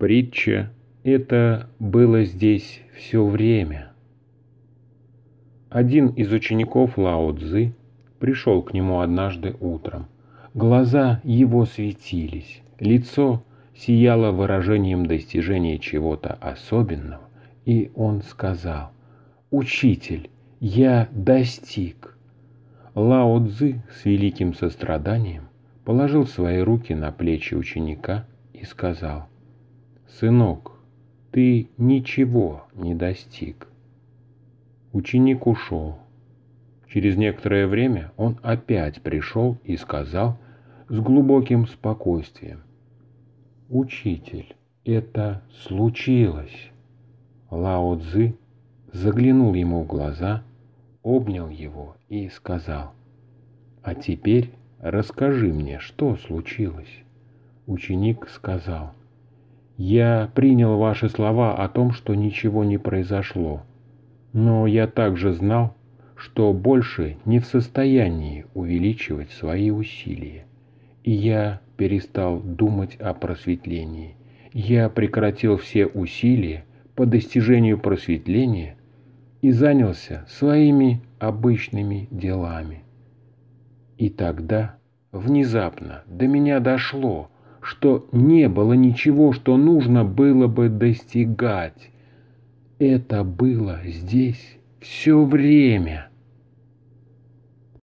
Притча – это было здесь все время. Один из учеников Лао Цзы пришел к нему однажды утром. Глаза его светились, лицо сияло выражением достижения чего-то особенного, и он сказал «Учитель, я достиг». Лао Цзы с великим состраданием положил свои руки на плечи ученика и сказал – «Сынок, ты ничего не достиг». Ученик ушел. Через некоторое время он опять пришел и сказал с глубоким спокойствием. «Учитель, это случилось!» Лао Цзы заглянул ему в глаза, обнял его и сказал, «А теперь расскажи мне, что случилось?» Ученик сказал, я принял ваши слова о том, что ничего не произошло. Но я также знал, что больше не в состоянии увеличивать свои усилия. И я перестал думать о просветлении. Я прекратил все усилия по достижению просветления и занялся своими обычными делами. И тогда внезапно до меня дошло – что не было ничего, что нужно было бы достигать. Это было здесь все время.